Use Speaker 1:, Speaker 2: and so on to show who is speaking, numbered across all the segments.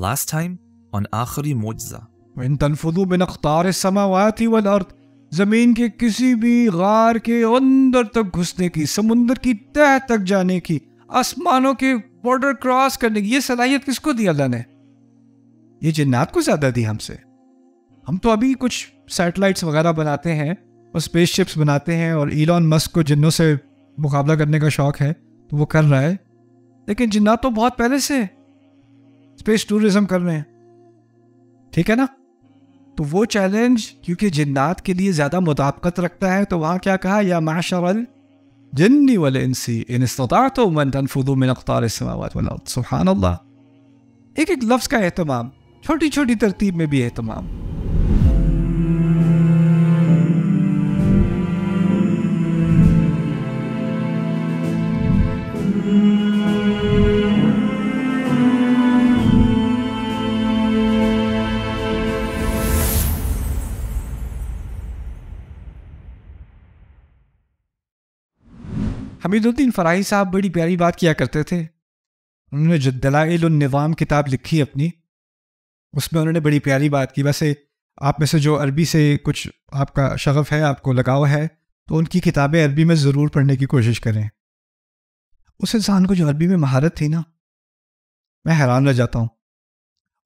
Speaker 1: Last time on आखिरी मुआजा इन तनफुदू बिन अख्तार समावाती वल अर्द जमीन के किसी भी गार के अंदर तक घुसने की समुंदर की तह तक जाने की आसमानों के बॉर्डर क्रॉस करने की ये सलाहियत किसको दी अल्लाह ने ये जन्नात को ज़्यादा दी हमसे हम तो अभी कुछ सैटेलाइट्स वगैरह बनाते हैं और स्पेसशिप्स बनाते हैं और एलॉन मस्क को जिन्नों से मुकाबला करने का शौक़ है तो वो कर रहा है लेकिन जिन्नात तो बहुत पहले से स्पेस टूरिज्म कर रहे हैं ठीक है ना तो वो चैलेंज क्योंकि जिन्नात के लिए ज़्यादा मुताबकत रखता है तो वहां क्या कहा या माशा जिन्नी वाले इनसी इन तो मन तनफुदो मिन अख्तार अल्लाह एक एक लफ्ज़ का अहतमाम छोटी छोटी तरतीब में भी अहतमाम हमीदुद्दीन फ़राही साहब बड़ी प्यारी बात किया करते थे उन्होंने दलाइल निवाम किताब लिखी अपनी उसमें उन्होंने बड़ी प्यारी बात की वैसे आप में से जो अरबी से कुछ आपका शगफ़ है आपको लगाव है तो उनकी किताबें अरबी में ज़रूर पढ़ने की कोशिश करें उस इंसान को जो अरबी में महारत थी ना मैं हैरान रह जाता हूँ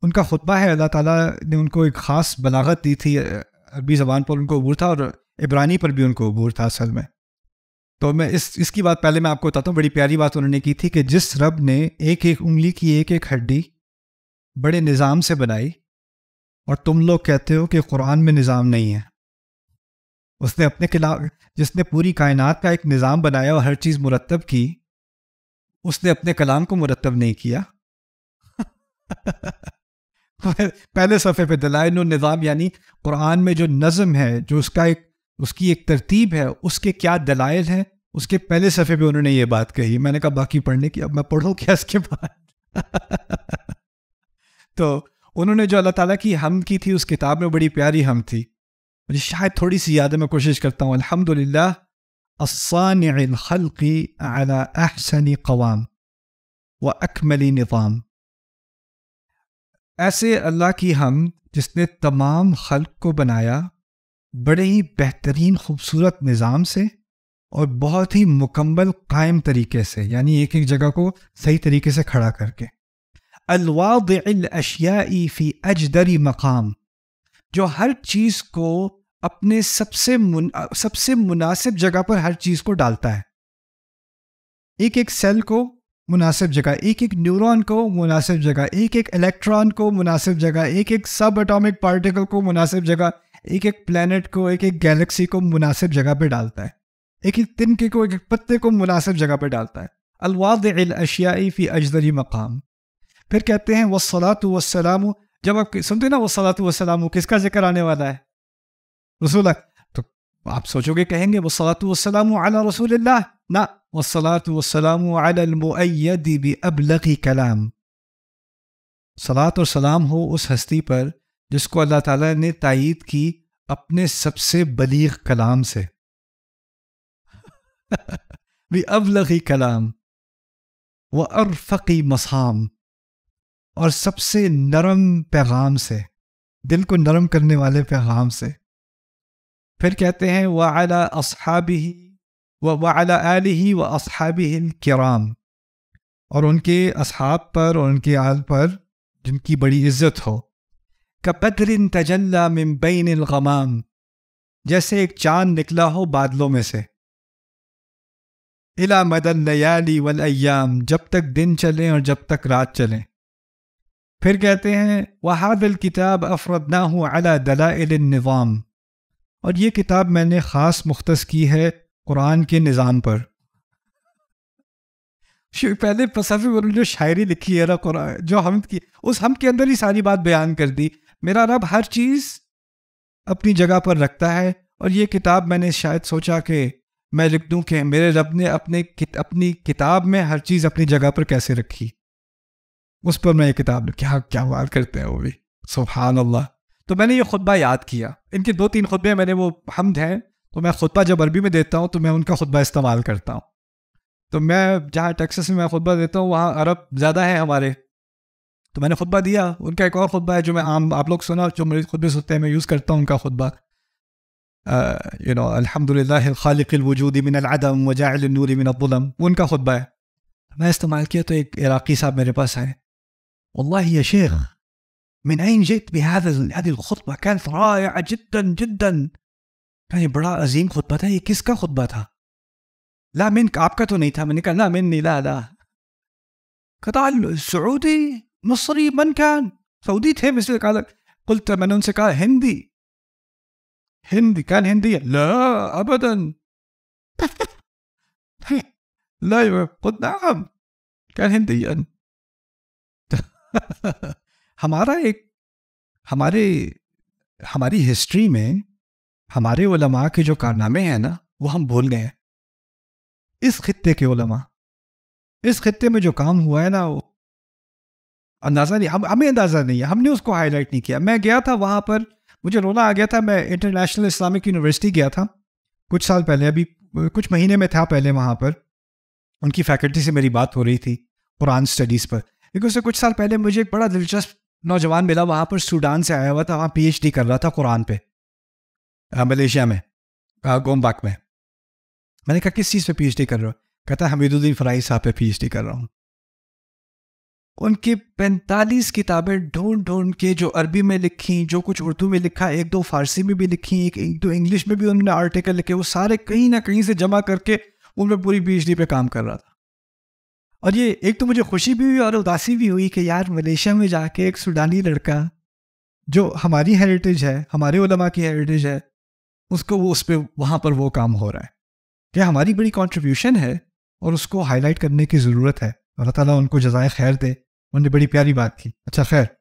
Speaker 1: उनका खुतबा है अल्लाह ताला ने उनको एक ख़ास बलागत दी थी अरबी ज़बान पर उनको अबूर था और इब्रानी पर भी उनको अबूर था असल में तो मैं इस इसकी बात पहले मैं आपको बताता हूँ बड़ी प्यारी बात उन्होंने की थी कि जिस रब ने एक एक उंगली की एक एक हड्डी बड़े निज़ाम से बनाई और तुम लोग कहते हो कि कुरान में निज़ाम नहीं है उसने अपने खिलाफ जिसने पूरी कायनात का एक निज़ाम बनाया और हर चीज़ मुरतब की उसने अपने कलाम को मुरतब नहीं किया पहले सफ़े पे दलाइल निज़ाम यानी कुरान में जो नज़म है जो उसका एक उसकी एक तरतीब है उसके क्या दलाइल हैं उसके पहले सफ़े पे उन्होंने ये बात कही मैंने कहा बाकी पढ़ने की अब मैं पढ़ूँ क्या इसके बाद तो उन्होंने जो अल्लाह ताला की हम की थी उस किताब में बड़ी प्यारी हम थी मुझे शायद थोड़ी सी याद है मैं कोशिश करता हूँ अलहमदिल्ला असानखलकी अला अहसन कवाम व अकमली निज़ाम ऐसे अल्लाह की हम जिसने तमाम खल्क को बनाया बड़े ही बेहतरीन खूबसूरत निज़ाम से और बहुत ही मुकम्मल कायम तरीके से यानी एक एक जगह को सही तरीके से खड़ा करके अलवादियाई फ़ी अजदरी मकाम जो हर चीज़ को अपने सबसे मुन, सबसे मुनासिब जगह पर हर चीज़ को डालता है एक एक सेल को मुनासिब जगह एक एक न्यूरॉन को मुनासिब जगह एक एक इलेक्ट्रॉन को मुनासिब जगह एक एक सब एटॉमिक पार्टिकल को मुनासिब जगह एक एक प्लानट को एक एक गैलेक्सी को मुनासिब जगह पर डालता है एक एक तिनके को एक एक पत्ते को मुनासिब जगह पर डालता है अलवाद अशियाई फ़ी अजदरी मकाम फिर कहते हैं वसलात वसलाम जब आप सुनते ना वसलात वसलाम किसका जिक्र आने वाला है रसूल तो आप सोचोगे कहेंगे वसलात वसलाम अला रसूल ना वसलात वसलाम अलमुदी अबलगी कलाम सलात और सलाम हो उस हस्ती पर जिसको अल्लाह ताला ने तइद की अपने सबसे बलीग कलाम से भी अबलगी कलाम व अरफकी मसाम और सबसे नरम पैगाम से दिल को नरम करने वाले पैगाम से फिर कहते हैं व अला अबी व वाला अली ही व अबी कराम और उनके अब पर और उनके आल पर जिनकी बड़ी इज्जत हो कपदरिन तजल्ला मिम्बैन गमाम जैसे एक चांद निकला हो बादलों में से इला मदन लयाली वल अयाम जब तक दिन चलें और जब तक रात चलें फिर कहते हैं वहादल किताब अफरदना अला निज़ाम और ये किताब मैंने ख़ास मुख्तस की है कुरान के निज़ाम पर पहले फसफ़ी उन्होंने जो शायरी लिखी है ना कुरान जो हम की उस हम के अंदर ही सारी बात बयान कर दी मेरा रब हर चीज़ अपनी जगह पर रखता है और ये किताब मैंने शायद सोचा कि मैं लिख दूँ कि मेरे रब ने अपने कित, अपनी किताब में हर चीज़ अपनी जगह पर कैसे रखी उस पर मैं ये किताब क्या क्या वार करते हैं वो भी सुबहान अल्लाह तो मैंने ये खुतबा याद किया इनके दो तीन खुतबे मैंने वो हमद हैं तो मैं खुतबा जब अरबी में देता हूँ तो मैं उनका खुतबा इस्तेमाल करता हूँ तो मैं जहाँ टेक्सस में मैं खुतबा देता हूँ वहाँ अरब ज़्यादा है हमारे تو میں نے خطبہ دیا ان کا ایک اور خطبہ ہے جو میں عام آپ لوگ سنا جو میرے خطبے سنتے ہیں میں یوز کرتا ہوں ان کا خطبہ یو آه، نو الحمد للہ خالق الوجود من العدم وجاعل النور من الظلم ان کا خطبہ ہے میں استعمال کیا تو ایک عراقی صاحب میرے پاس آئے والله يا شيخ من اين جئت بهذا هذه الخطبه كانت رائعه جدا جدا كان برا عظيم خطبه تھا یہ کس کا خطبہ تھا لا منك آپ کا تو نہیں تھا میں نے کہا لا مني لا لا قطع السعودي मसरी मन कैन सऊदी थे मिस्टर कालक कुलत मैंने उनसे कहा हिंदी हिंदी क्या हिंदी ला अबदन لا قلت نعم كان हिंदी हमारा एक हमारे हमारी हिस्ट्री में हमारे उलमा के जो कारनामे हैं ना वो हम भूल गए हैं इस खत्े के उलमा इस खत्े में जो काम हुआ है ना वो अंदाज़ा नहीं हम हमें अंदाज़ा नहीं है हमने उसको हाईलाइट नहीं किया मैं गया था वहाँ पर मुझे रोना आ गया था मैं इंटरनेशनल इस्लामिक यूनिवर्सिटी गया था कुछ साल पहले अभी कुछ महीने में था पहले वहाँ पर उनकी फैकल्टी से मेरी बात हो रही थी कुरान स्टडीज़ पर लेकिन उससे कुछ साल पहले मुझे एक बड़ा दिलचस्प नौजवान मिला वहाँ पर सूडान से आया हुआ था वहाँ पी कर रहा था कुरान पर मलेशिया में गोमबाक में मैंने कहा किस चीज़ पर पी कर रहा हूँ कहता हमीदुद्दीन फ़राई साहब पर पी कर रहा हूँ उनकी 45 किताबें ढूंढ ढूंढ के जो अरबी में लिखी जो कुछ उर्दू में लिखा एक दो फारसी में भी लिखी एक, एक दो इंग्लिश में भी उन्होंने आर्टिकल लिखे वो सारे कहीं ना कहीं से जमा करके उनमें पूरी पी पे काम कर रहा था और ये एक तो मुझे खुशी भी हुई और उदासी भी हुई कि यार मलेशिया में जाके एक सूडानी लड़का जो हमारी हेरिटेज है हमारे उलमा की हेरिटेज है उसको वो उस पर वहाँ पर वो काम हो रहा है क्या हमारी बड़ी कॉन्ट्रीब्यूशन है और उसको हाईलाइट करने की ज़रूरत है अल्लाह ताला उनको जजाय खैर दे उन्होंने बड़ी प्यारी बात की अच्छा खैर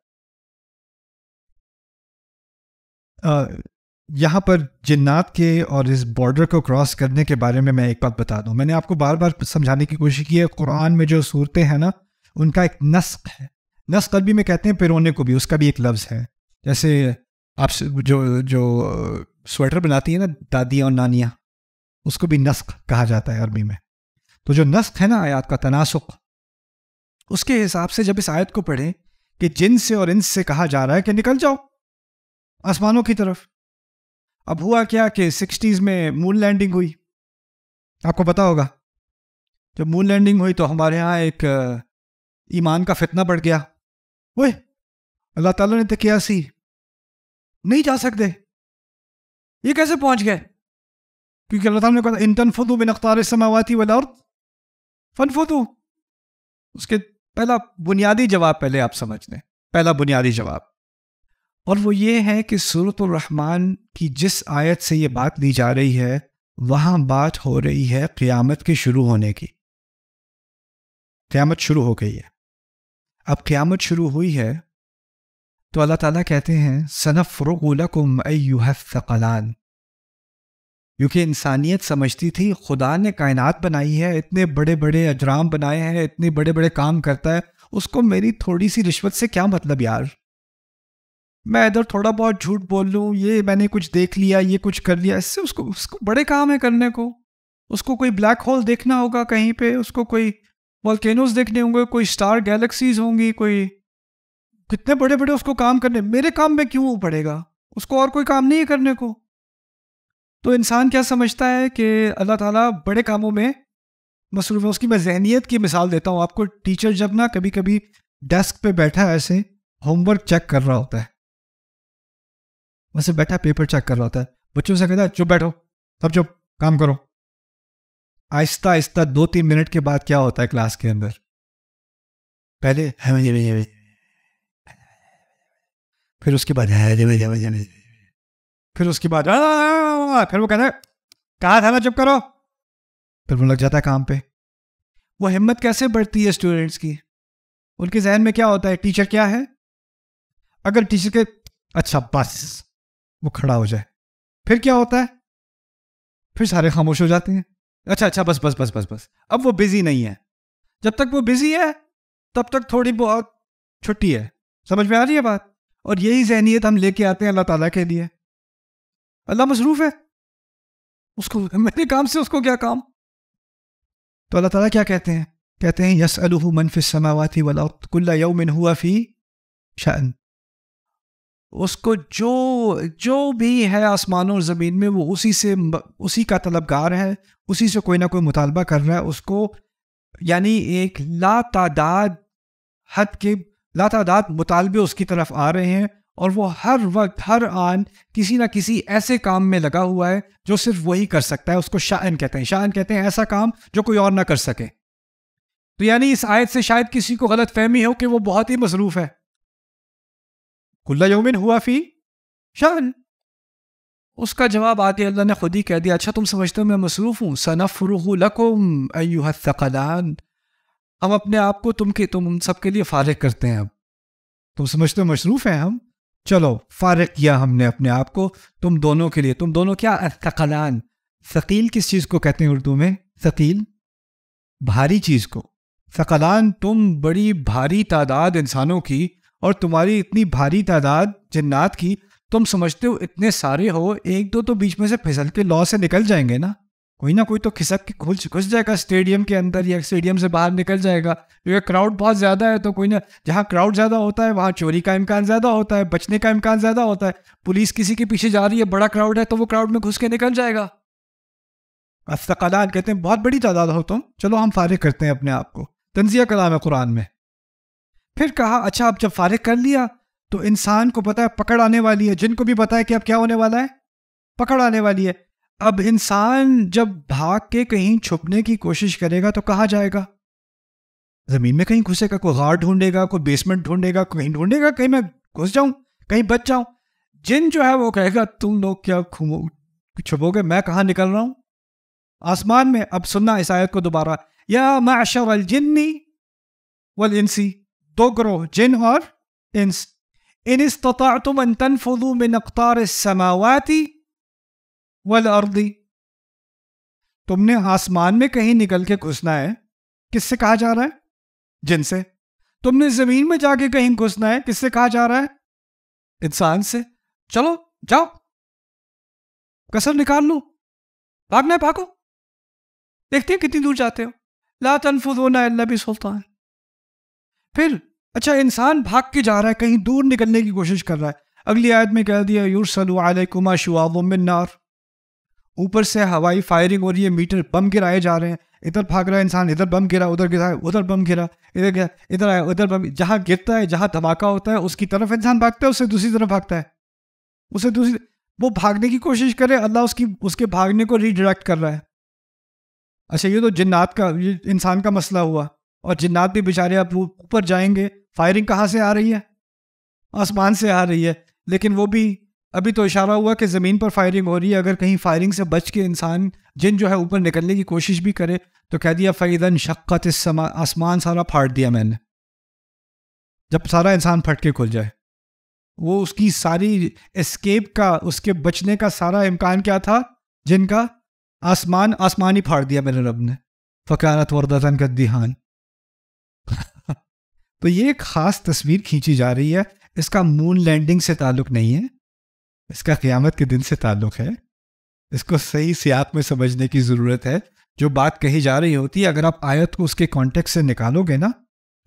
Speaker 1: यहाँ पर जिन्नात के और इस बॉर्डर को क्रॉस करने के बारे में मैं एक बात बता दूँ मैंने आपको बार बार समझाने की कोशिश की है कुरान में जो सूरतें हैं ना उनका एक नस्क है नस्क अरबी में कहते हैं पिरोने को भी उसका भी एक लफ्ज़ है जैसे आप जो जो स्वेटर बनाती है ना दादियाँ और नानियाँ उसको भी नस्क कहा जाता है अरबी में तो जो नस्क है ना आयात का तनासुख उसके हिसाब से जब इस आयत को पढ़ें कि जिन से और इंस से कहा जा रहा है कि निकल जाओ आसमानों की तरफ अब हुआ क्या कि सिक्सटीज़ में मून लैंडिंग हुई आपको पता होगा जब मून लैंडिंग हुई तो हमारे यहाँ एक ईमान का फितना बढ़ गया वो अल्लाह ताला ने तो किया सी नहीं जा सकते ये कैसे पहुंच गए क्योंकि अल्लाह ताला ने कहा इन तनफुदू बिन अख्तार समावती फन फनफुदू उसके पहला बुनियादी जवाब पहले आप समझ लें पहला बुनियादी जवाब और वो ये है कि सूरत रहमान की जिस आयत से ये बात ली जा रही है वहाँ बात हो रही है क़्यामत के शुरू होने की क़्यामत शुरू हो गई है अब क़्यामत शुरू हुई है तो अल्लाह ताला कहते हैं सनफ सनफ़रगुलकुम अयुहफ़लान क्योंकि इंसानियत समझती थी खुदा ने कायनात बनाई है इतने बड़े बड़े अजराम बनाए हैं इतने बड़े बड़े काम करता है उसको मेरी थोड़ी सी रिश्वत से क्या मतलब यार मैं इधर थोड़ा बहुत झूठ बोल लूँ ये मैंने कुछ देख लिया ये कुछ कर लिया इससे उसको उसको बड़े काम है करने को उसको कोई ब्लैक होल देखना होगा कहीं पे उसको कोई वॉलकैनोज देखने होंगे कोई स्टार गैलेक्सीज होंगी कोई कितने बड़े बड़े उसको काम करने मेरे काम में क्यों पड़ेगा उसको और कोई काम नहीं है करने को तो इंसान क्या समझता है कि अल्लाह ताला बड़े कामों में मसरूफ़ उसकी मैं जहनीत की मिसाल देता हूँ आपको टीचर जब ना कभी कभी डेस्क पे बैठा है ऐसे होमवर्क चेक कर रहा होता है वैसे बैठा पेपर चेक कर रहा होता है बच्चों से कहता है चुप बैठो सब चुप काम करो आहिस्ता आहिस्ता दो तीन मिनट के बाद क्या होता है क्लास के अंदर पहले फिर उसके बाद फिर उसके बाद करूंगा फिर वो कहते कहा था ना चुप करो फिर वो लग जाता है काम पे वो हिम्मत कैसे बढ़ती है स्टूडेंट्स की उनके जहन में क्या होता है टीचर क्या है अगर टीचर के अच्छा बस वो खड़ा हो जाए फिर क्या होता है फिर सारे खामोश हो जाते हैं अच्छा अच्छा बस बस बस बस बस अब वो बिजी नहीं है जब तक वो बिजी है तब तक थोड़ी बहुत छुट्टी है समझ में आ रही है बात और यही जहनीत हम लेके आते हैं अल्लाह ताला के लिए अल्लाह मसरूफ़ है उसको मेरे काम से उसको क्या काम तो अल्लाह ताला क्या कहते हैं कहते हैं यस अलहू मनफिस समावती यो मिन हुआ फी शान उसको जो जो भी है आसमान और ज़मीन में वो उसी से उसी का तलबगार है उसी से कोई ना कोई मुतालबा कर रहा है उसको यानी एक ला तादाद हद के ला तादाद मुतालबे उसकी तरफ आ रहे हैं और वो हर वक्त हर आन किसी ना किसी ऐसे काम में लगा हुआ है जो सिर्फ वही कर सकता है उसको शायन कहते हैं शायन कहते हैं ऐसा काम जो कोई और ना कर सके तो यानी इस आयत से शायद किसी को गलत फहमी हो कि वो बहुत ही मसरूफ़ है खुल्ला यौमिन हुआ फी शान उसका जवाब आते अल्लाह ने खुद ही कह दिया अच्छा तुम समझते हो मैं मसरूफ़ हूँ सनफ़रुहु लकुम अयुहसकलान हम अपने आप को तुम के तुम सबके लिए फारिग करते हैं अब तुम समझते हो मसरूफ़ हैं हम चलो फारग किया हमने अपने आप को तुम दोनों के लिए तुम दोनों क्या सकलान शकील किस चीज़ को कहते हैं उर्दू में शकील भारी चीज़ को सकलान तुम बड़ी भारी तादाद इंसानों की और तुम्हारी इतनी भारी तादाद जन्नात की तुम समझते हो इतने सारे हो एक दो तो बीच में से फिसल के लॉ से निकल जाएंगे ना कोई ना कोई तो खिसक के खोल घुस जाएगा स्टेडियम के अंदर या स्टेडियम से बाहर निकल जाएगा क्योंकि तो क्राउड बहुत ज़्यादा है तो कोई ना जहाँ क्राउड ज़्यादा होता है वहाँ चोरी का इम्कान ज़्यादा होता है बचने का इम्कान ज़्यादा होता है पुलिस किसी के पीछे जा रही है बड़ा क्राउड है तो वो क्राउड में घुस के निकल जाएगा अस्तकालान कहते हैं बहुत बड़ी तादाद हो तुम चलो हम फारिग करते हैं अपने आप को तंजिया कलाम है कुरान में फिर कहा अच्छा अब जब फारिग कर लिया तो इंसान को पता है पकड़ आने वाली है जिनको भी पता है कि अब क्या होने वाला है पकड़ आने वाली है अब इंसान जब भाग के कहीं छुपने की कोशिश करेगा तो कहाँ जाएगा जमीन में कहीं घुसेगा कोई गार ढूंढेगा कोई बेसमेंट ढूंढेगा कहीं ढूंढेगा कहीं मैं घुस जाऊं कहीं बच जाऊं जिन जो है वो कहेगा तुम लोग क्या घूमो छुपोगे मैं कहाँ निकल रहा हूं आसमान में अब सुनना इस आयत को दोबारा या मैं अशर अल जिन्नी वल इंसी दो ग्रोह जिन और इंस इन इस तुम तनफुलू में नकतार समावाती वल अर्दी तुमने आसमान में कहीं निकल के घुसना है किससे कहा जा रहा है जिनसे तुमने जमीन में जाके कहीं घुसना है किससे कहा जा रहा है इंसान से चलो जाओ कसर निकाल लो भागना है भागो देखते हैं कितनी दूर जाते हो ला तनफुज होना अल्लाह भी सुल्तान फिर अच्छा इंसान भाग के जा रहा है कहीं दूर निकलने की कोशिश कर रहा है अगली आयत में कह दिया यूर सलुकुमा वो मिन्नार ऊपर से हवाई फायरिंग हो रही है मीटर बम गिराए जा रहे हैं इधर भाग रहा है इंसान इधर बम गिरा उधर गिरा उधर बम गिरा इधर गिरा इधर आया उधर बम जहाँ गिरता है जहाँ धमाका होता है उसकी तरफ इंसान भागता है उससे दूसरी तरफ भागता है उसे दूसरी वो भागने की कोशिश करे अल्लाह उसकी उसके भागने को रीडायरेक्ट कर रहा है अच्छा ये तो जिन्नात का ये इंसान का मसला हुआ और जिन्नात भी बेचारे अब ऊपर जाएंगे फायरिंग कहाँ से आ रही है आसमान से आ रही है लेकिन वो भी अभी तो इशारा हुआ कि ज़मीन पर फायरिंग हो रही है अगर कहीं फायरिंग से बच के इंसान जिन जो है ऊपर निकलने की कोशिश भी करे तो कह दिया फ़ैदन शक्क़त इस आसमान सारा फाड़ दिया मैंने जब सारा इंसान फट के खुल जाए वो उसकी सारी एस्केप का उसके बचने का सारा इम्कान क्या था जिनका आसमान आसमान ही फाड़ दिया मेरे रब ने फ़कारत वर्दतन का दिहान तो ये एक ख़ास तस्वीर खींची जा रही है इसका मून लैंडिंग से ताल्लुक़ नहीं है इसका क़्यामत के दिन से ताल्लुक़ है इसको सही सियाप में समझने की ज़रूरत है जो बात कही जा रही होती है अगर आप आयत को उसके कॉन्टेक्स से निकालोगे ना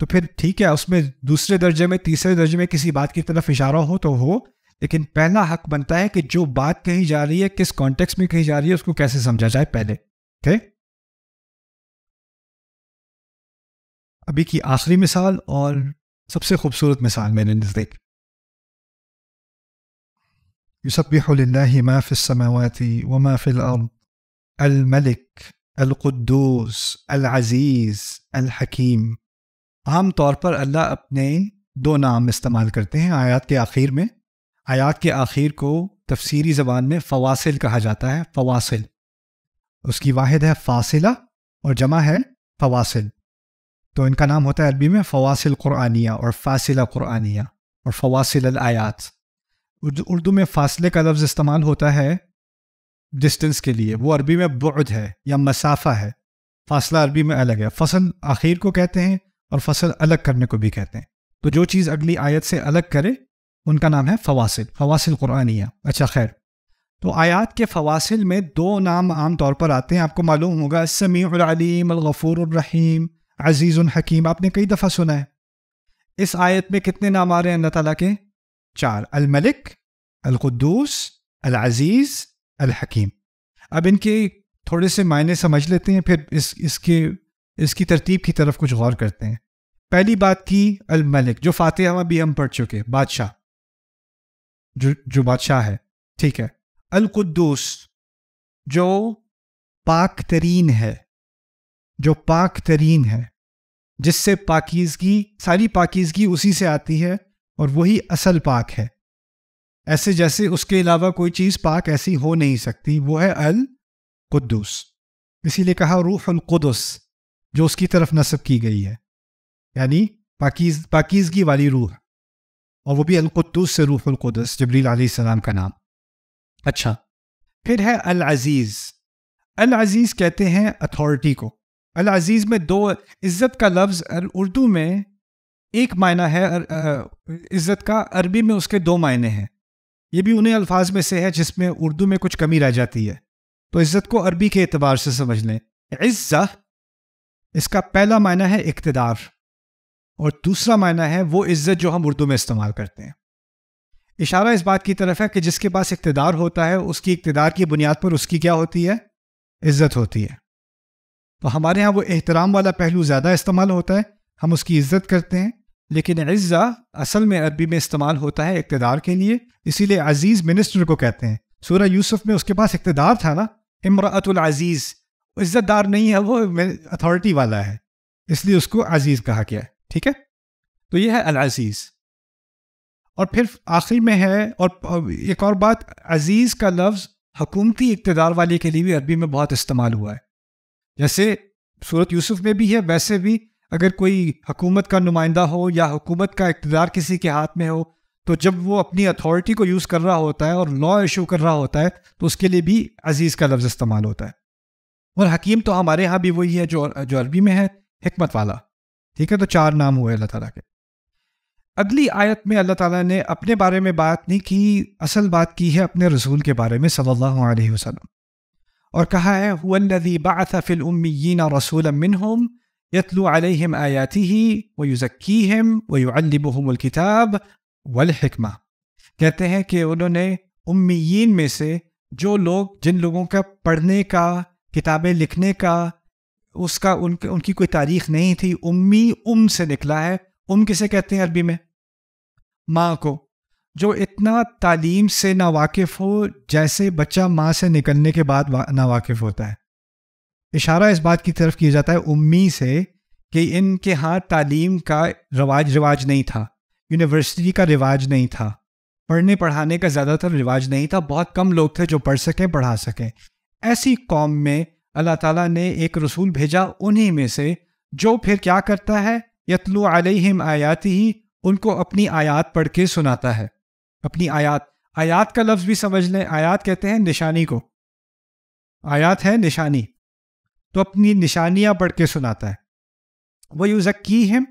Speaker 1: तो फिर ठीक है उसमें दूसरे दर्जे में तीसरे दर्जे में किसी बात की तरफ इशारा हो तो हो लेकिन पहला हक बनता है कि जो बात कही जा रही है किस कॉन्टेक्स में कही जा रही है उसको कैसे समझा जाए पहले ठीक अभी की आखिरी मिसाल और सबसे खूबसूरत मिसाल मैंने नज़दीक يسبح لله ما في السماوات وما في الارض الملك القدوस العزيز الحكيम आम तौर पर अल्लाह अपने दो नाम इस्तेमाल करते हैं आयत के आखिर में आयत के आखिर को तफसीरी ज़बान में फवासिल कहा जाता है फवासिल उसकी वाहिद है फासिला और जमा है फवासिल तो इनका नाम होता है अरबी में फवासिल क़ुरानिया और फासिला क़ुरानिया और फवासिल आयात उर्दू में फासले का लफ्ज़ इस्तेमाल होता है डिस्टेंस के लिए वो अरबी में बुद है या मसाफा है फासला अरबी में अलग है फसल आखिर को कहते हैं और फसल अलग करने को भी कहते हैं तो जो चीज़ अगली आयत से अलग करे उनका नाम है फवासिल फवासिल कुरानिया अच्छा खैर तो आयात के फवासिल में दो नाम आम तौर पर आते हैं आपको मालूम होगा समीम अलगफ़ूररहीम अज़ीज़ हकीम आपने कई दफ़ा सुना है इस आयत में कितने नाम आ रहे हैं अल्लाह ताला के चार अलमलिक अलकुद्दूस अल हकीम अब इनके थोड़े से मायने समझ लेते हैं फिर इस इसके इसकी तरतीब की तरफ कुछ गौर करते हैं पहली बात की अलमलिक जो फातिहा भी हम पढ़ चुके बादशाह जो जो बादशाह है ठीक है अलकुद्दूस जो पाक तरीन है जो पाक तरीन है जिससे पाकिजगी सारी पाकिजगी उसी से आती है और वही असल पाक है ऐसे जैसे उसके अलावा कोई चीज़ पाक ऐसी हो नहीं सकती वो है अल कुद्दूस इसीलिए कहा रूह अलकुदस जो उसकी तरफ नस्ब की गई है यानी पाकिज पाकिजगी वाली रूह और वो भी अलकुद्दूस से रूह अलकुदस जबरील सलाम का नाम अच्छा फिर है अल अज़ीज़ अल अज़ीज़ कहते हैं अथॉरिटी को अल अज़ीज़ में दो इज़्ज़त का लफ्ज़ उर्दू में एक मायना है इज़्ज़त का अरबी में उसके दो मायने हैं ये भी उन्हें अल्फाज में से है जिसमें उर्दू में कुछ कमी रह जाती है तो इज़्ज़त को अरबी के अतबार से समझ लें इज़्ज़ा इसका पहला मायना है इकतदार और दूसरा मायना है वो इज़्ज़त जो हम उर्दू में इस्तेमाल करते हैं इशारा इस बात की तरफ है कि जिसके पास इकतदार होता है उसकी इकतदार की बुनियाद पर उसकी क्या होती है इज़्ज़त होती है तो हमारे यहाँ वो एहतराम वाला पहलू ज़्यादा इस्तेमाल होता है हम उसकी इज्जत करते हैं लेकिन इज़्ज़ा असल में अरबी में इस्तेमाल होता है इकतदार के लिए इसीलिए अजीज़ मिनिस्टर को कहते हैं सूर्य यूसुफ में उसके पास इकतदार था ना इमरातुलज़ीज़ इज़्ज़तदार नहीं है वो अथॉरिटी वाला है इसलिए उसको अजीज़ कहा गया है ठीक है तो ये है अलजीज और फिर आखिरी में है और एक और बात अजीज़ का लफ्ज़ हकूमती इकतदार वाले के लिए भी अरबी में बहुत इस्तेमाल हुआ है जैसे सूरत यूसुफ में भी है वैसे भी अगर कोई हुकूमत का नुमाइंदा हो या हुकूमत का इकतदार किसी के हाथ में हो तो जब वो अपनी अथॉरिटी को यूज़ कर रहा होता है और लॉ इशू कर रहा होता है तो उसके लिए भी अजीज़ का लफ्ज़ इस्तेमाल होता है और हकीम तो हमारे यहाँ भी वही है जो जो अरबी में है हमत वाला ठीक है तो चार नाम हुए अल्लाह ताला के अगली आयत में अल्लाह ताला ने अपने बारे में बात नहीं की असल बात की है अपने रसूल के बारे में सल्लल्लाहु अलैहि वसल्लम और कहा है हुदी बाफ़िल उम्मीन रसूल मिनहुम يتلو عليهم آياته ويزكيهم ويعلمهم الكتاب والحكمة कहते हैं कि उन्होंने उम्मीदीन में से जो लोग जिन लोगों का पढ़ने का किताबें लिखने का उसका उन उनकी कोई तारीख नहीं थी उम्मी उम से निकला है उम किसे कहते हैं अरबी में माँ को जो इतना तालीम से नावाकिफ़ हो जैसे बच्चा माँ से निकलने के बाद नावाकिफ़ होता है इशारा इस बात की तरफ किया जाता है उम्मी से कि इनके यहाँ तालीम का रवाज रिवाज नहीं था यूनिवर्सिटी का रिवाज नहीं था पढ़ने पढ़ाने का ज़्यादातर रिवाज नहीं था बहुत कम लोग थे जो पढ़ सकें पढ़ा सकें ऐसी कौम में अल्लाह ताला ने एक रसूल भेजा उन्हीं में से जो फिर क्या करता है यतलु अलैहिम आयाति ही उनको अपनी आयात पढ़ के सुनाता है अपनी आयात आयात का लफ्ज़ भी समझ लें आयात कहते हैं निशानी को आयात है निशानी तो अपनी निशानियां पढ़ के सुनाता है वो यूज़ अ की है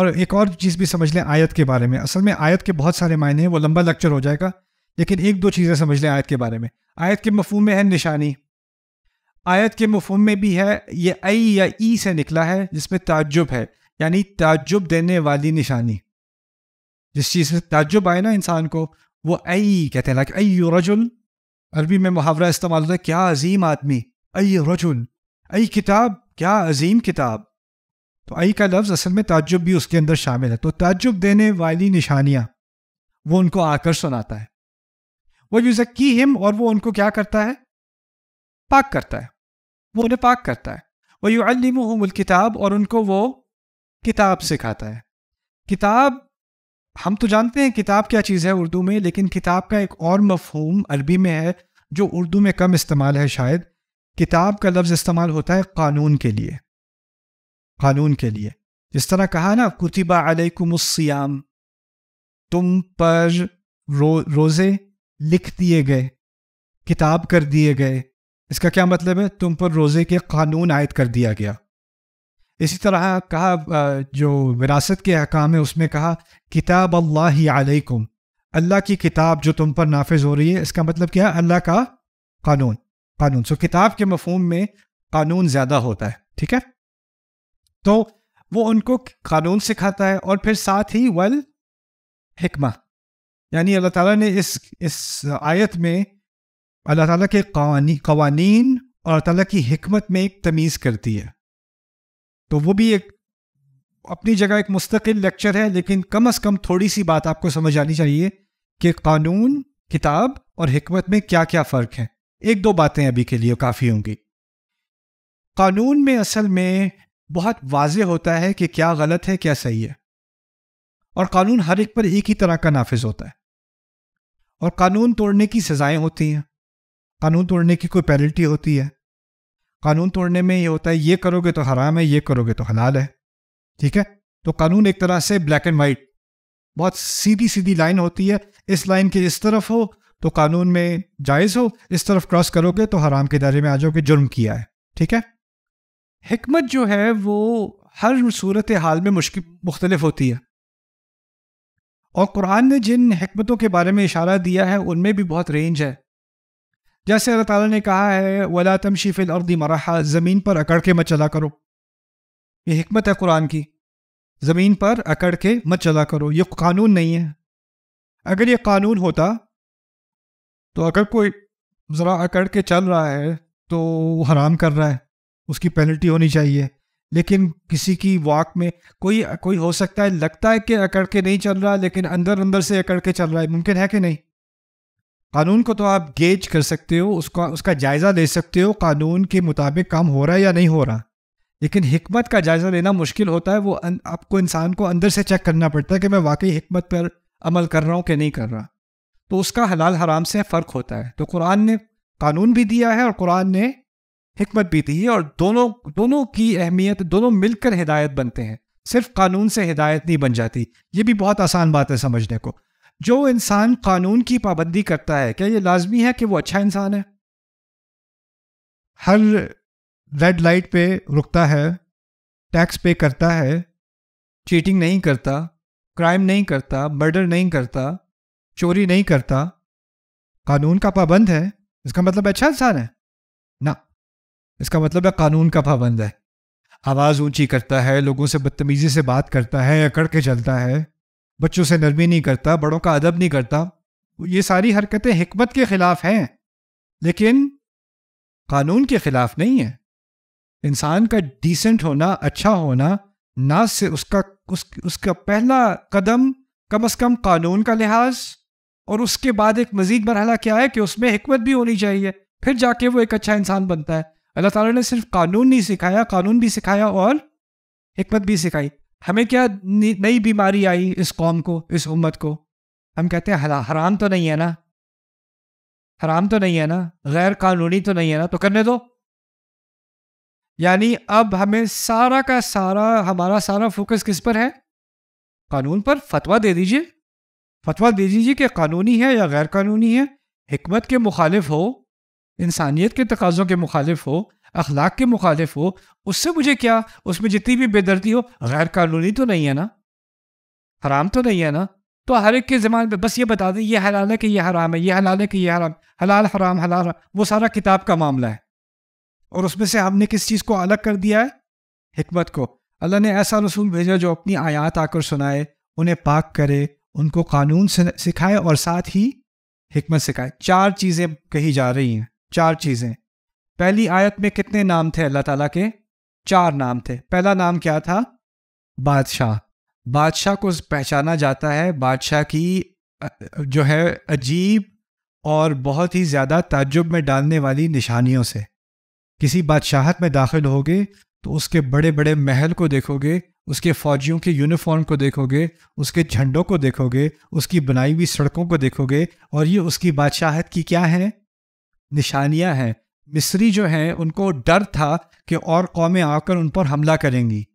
Speaker 1: और एक और चीज़ भी समझ लें आयत के बारे में असल में आयत के बहुत सारे मायने हैं वो लंबा लेक्चर हो जाएगा लेकिन एक दो चीज़ें समझ लें आयत के बारे में आयत के मफहम में है निशानी आयत के मफहम में भी है ये आई या ई से निकला है जिसमें ताजुब है यानी ताजुब देने वाली निशानी जिस चीज़ से ताजुब आए ना इंसान को वो अई कहते हैं लाइक अई रजुल अरबी में मुहावरा इस्तेमाल होता है क्या अजीम आदमी अई रजुल अई किताब क्या अजीम किताब तो अई का लफ्ज़ असल में ताजुब भी उसके अंदर शामिल है तो ताजुब देने वाली निशानियाँ वो उनको आकर सुनाता है वो यूजक्की हिम और वो उनको क्या करता है पाक करता है वो उन्हें पाक करता है वह युमल किताब और उनको वो किताब सिखाता है किताब हम तो जानते हैं किताब क्या चीज़ है उर्दू में लेकिन किताब का एक और मफहूम अरबी में है जो उर्दू में कम इस्तेमाल है शायद किताब का लफ्ज़ इस्तेमाल होता है कानून के लिए कानून के लिए जिस तरह कहा ना कुतिबा अलैकुमस्याम तुम पर रो रोज़े लिख दिए गए किताब कर दिए गए इसका क्या मतलब है तुम पर रोज़े के कानून आयद कर दिया गया इसी तरह कहा जो विरासत के अहकाम है उसमें कहा किताब अल्लाह अलैकुम अल्लाह की किताब जो तुम पर नाफिज हो रही है इसका मतलब क्या है अल्लाह का कानून कानून सो किताब के मफहम में कानून ज़्यादा होता है ठीक है तो वो उनको कानून सिखाता है और फिर साथ ही वल हिकमा यानी अल्लाह ताला ने इस इस आयत में अल्लाह ताला के कवानी कवानीन और अल्लाह ताला की हमत में एक तमीज़ करती है तो वो भी एक अपनी जगह एक मुस्तकिल लेक्चर है लेकिन कम अज़ कम थोड़ी सी बात आपको समझ आनी चाहिए कि कानून किताब और हमत में क्या क्या फ़र्क है एक दो बातें अभी के लिए काफ़ी होंगी कानून में असल में बहुत वाज होता है कि क्या गलत है क्या सही है और कानून हर एक पर एक ही तरह का नाफिज होता है और कानून तोड़ने की सज़ाएं होती हैं कानून तोड़ने की कोई पेनल्टी होती है कानून तोड़ने में ये होता है ये करोगे तो हराम है ये करोगे तो हलाल है ठीक है तो कानून एक तरह से ब्लैक एंड वाइट बहुत सीधी सीधी लाइन होती है इस लाइन के इस तरफ हो तो कानून में जायज़ हो इस तरफ क्रॉस करोगे तो हराम के दायरे में आ जाओगे जुर्म किया है ठीक है हमत जो है वो हर सूरत हाल में मुश्किल मुख्तलिफ होती है और कुरान ने जिन हमतों के बारे में इशारा दिया है उनमें भी बहुत रेंज है जैसे अल्लाह ताला ने कहा है वला तमशीफ़िल अर्दी मराहा ज़मीन पर अकड़ के मत चला करो ये हमत है कुरान की ज़मीन पर अकड़ के मत चला करो ये कानून नहीं है अगर ये कानून होता तो अगर कोई ज़रा अकड़ के चल रहा है तो वो हराम कर रहा है उसकी पेनल्टी होनी चाहिए लेकिन किसी की वाक में कोई कोई हो सकता है लगता है कि अकड़ के नहीं चल रहा लेकिन अंदर अंदर से अकड़ के चल रहा है मुमकिन है कि नहीं कानून को तो आप गेज कर सकते हो उसका उसका जायज़ा ले सकते हो कानून के मुताबिक काम हो रहा है या नहीं हो रहा लेकिन हमत का जायज़ा लेना मुश्किल होता है वो आपको इंसान को अंदर से चेक करना पड़ता है कि मैं वाकई हमत पर अमल कर रहा हूँ कि नहीं कर रहा तो उसका हलाल हराम से फ़र्क होता है तो कुरान ने कानून भी दिया है और कुरान ने हमत भी दी है और दोनों दोनों की अहमियत दोनों मिलकर हिदायत बनते हैं सिर्फ कानून से हिदायत नहीं बन जाती ये भी बहुत आसान बात है समझने को जो इंसान कानून की पाबंदी करता है क्या ये लाजमी है कि वो अच्छा इंसान है हर रेड लाइट पे रुकता है टैक्स पे करता है चीटिंग नहीं करता क्राइम नहीं करता मर्डर नहीं करता चोरी नहीं करता कानून का पाबंद है इसका मतलब अच्छा इंसान है ना इसका मतलब है कानून का पाबंद है आवाज़ ऊंची करता है लोगों से बदतमीजी से बात करता है अकड़ के चलता है बच्चों से नरमी नहीं करता बड़ों का अदब नहीं करता ये सारी हरकतें हमत के ख़िलाफ़ हैं लेकिन कानून के ख़िलाफ़ नहीं है इंसान का डिसेंट होना अच्छा होना ना से उसका उस, उसका पहला कदम कम अज़ कम कानून का लिहाज और उसके बाद एक मजीद मरहला क्या है कि उसमें हमत भी होनी चाहिए फिर जाके वो एक अच्छा इंसान बनता है अल्लाह ताला ने सिर्फ कानून नहीं सिखाया कानून भी सिखाया और हमत भी सिखाई हमें क्या नई बीमारी आई इस कौम को इस उम्मत को हम कहते हैं हराम तो नहीं है ना हराम तो नहीं है ना गैर कानूनी तो नहीं है ना तो करने दो यानी अब हमें सारा का सारा हमारा सारा फोकस किस पर है कानून पर फतवा दे दीजिए फतवा दे दीजिए कि कानूनी है या गैर कानूनी है हमत के मुखालिफ हो इंसानियत के तकाज़ों के मुखालिफ हो अखलाक के मुखालिफ हो उससे मुझे क्या उसमें जितनी भी बेदर्दी हो गैर कानूनी तो नहीं है ना हराम तो नहीं है ना तो हर एक के ज़मान पर बस ये बता दें ये हलाल है कि ये हराम है ये हलाल है कि ये हराम हलाल हराम हलाल हराम वो सारा किताब का मामला है और उसमें से हमने किस चीज़ को अलग कर दिया है हमत को अल्लाह ने ऐसा रसूल भेजा जो अपनी आयात आकर सुनाए उन्हें पाक करे उनको कानून सिखाए और साथ ही हमत सिखाए चार चीज़ें कही जा रही हैं चार चीज़ें पहली आयत में कितने नाम थे अल्लाह ताला के चार नाम थे पहला नाम क्या था बादशाह बादशाह को पहचाना जाता है बादशाह की जो है अजीब और बहुत ही ज़्यादा ताजुब में डालने वाली निशानियों से किसी बादशाहत में दाखिल होगे तो उसके बड़े बड़े महल को देखोगे उसके फौजियों के यूनिफॉर्म को देखोगे उसके झंडों को देखोगे उसकी बनाई हुई सड़कों को देखोगे और ये उसकी बादशाहत की क्या है निशानियां हैं मिस्री जो हैं उनको डर था कि और कौमें आकर उन पर हमला करेंगी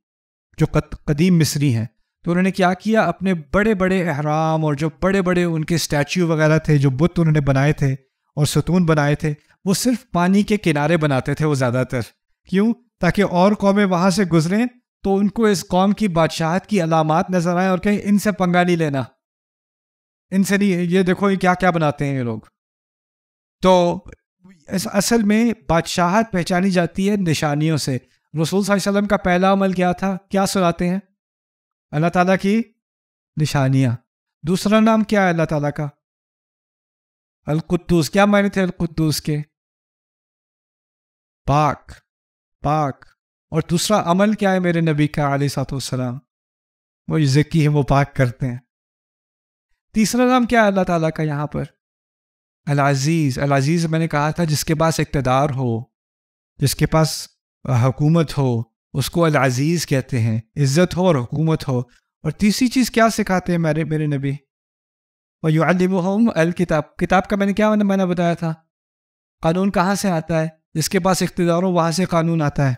Speaker 1: जो कदीम मिस्री हैं तो उन्होंने क्या किया अपने बड़े बड़े अहराम और जो बड़े बड़े उनके स्टैचू वगैरह थे जो बुत उन्होंने बनाए थे और सतून बनाए थे वो सिर्फ पानी के किनारे बनाते थे वो ज़्यादातर क्यों ताकि और कौमें वहाँ से गुजरें तो उनको इस कौम की बादशाहत की अलामत नजर आए और कहीं इनसे पंगा नहीं लेना इनसे नहीं ये देखो ये क्या क्या बनाते हैं ये लोग तो असल में बादशाहत पहचानी जाती है निशानियों से रसूल वसल्लम का पहला अमल क्या था क्या सुनाते हैं अल्लाह ताला की निशानियाँ दूसरा नाम क्या है अल्लाह ताला का अलकुद्दूस क्या मायने थे अलकुद्दूस के पाक पाक और दूसरा अमल क्या है मेरे नबी का आली सातोसलाम वो जकी है वो पाक करते हैं तीसरा नाम क्या है अल्लाह ताला का यहाँ पर अल अजीज़ अल अजीज़ मैंने कहा था जिसके पास इकतदार हो जिसके पास हुकूमत हो उसको अल अजीज़ कहते हैं इज़्ज़त हो और हुकूमत हो और तीसरी चीज़ क्या सिखाते हैं मेरे मेरे नबी वयुम अल किताब किताब का मैंने क्या मैंने बताया था कानून कहाँ से आता है जिसके पास इकतदार हो वहाँ से कानून आता है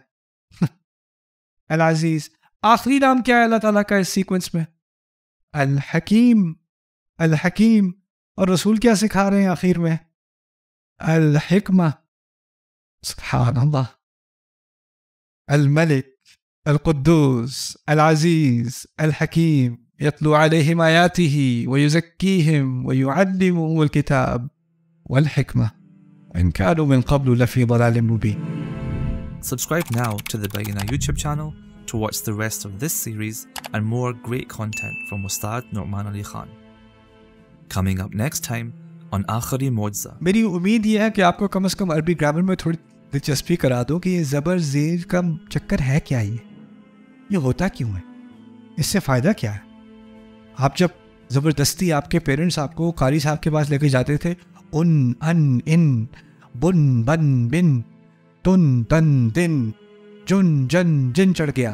Speaker 1: العزيز آخری نام کیا ہے اللہ تعالیٰ کا اس سیکوینس میں الحکیم الحکیم اور رسول آخر میں الحکمہ سبحان الله الملك القدوس العزيز الحكيم يتلو عليهم آياته ويزكيهم ويعلمهم الكتاب والحكمة إن كانوا من قبل لفي ضلال مبين Subscribe now to the Billionaire YouTube channel to watch the rest of this series and more great content from Ustad Norman Ali Khan. Coming up next time on Akhari Moza. मेरी उम्मीद ये है कि आपको कम से कम अरबी ग्रामर में थोड़ी दिलचस्पी करा दूं कि ये ज़बर जेर का चक्कर है क्या ये ये होता क्यों है इससे फ़ायदा क्या है आप जब ज़बरदस्ती आपके पेरेंट्स आपको कारी साहब के पास लेके जाते थे उन अन इन बुन बन बिन तुन तन दिन जुन जन जिन चढ़ गया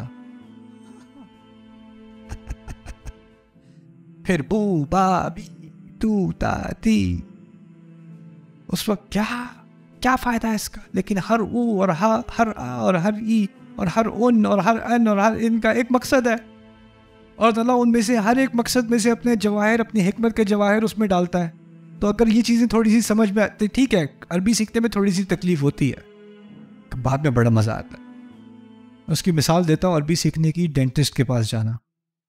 Speaker 1: फिर बू बाबी तू ताती उस वक्त क्या क्या फायदा है इसका लेकिन हर उ और हा हर आ और हर ई और हर उन और हर अन और हर इन का एक मकसद है और तला उनमें से हर एक मकसद में से अपने जवाहिर अपनी हमत के जवाहर उसमें डालता है तो अगर ये चीज़ें थोड़ी सी समझ में आती ठीक है अरबी सीखने में थोड़ी सी तकलीफ़ होती है तो बाद में बड़ा मज़ा आता है उसकी मिसाल देता हूँ अरबी सीखने की डेंटिस्ट के पास जाना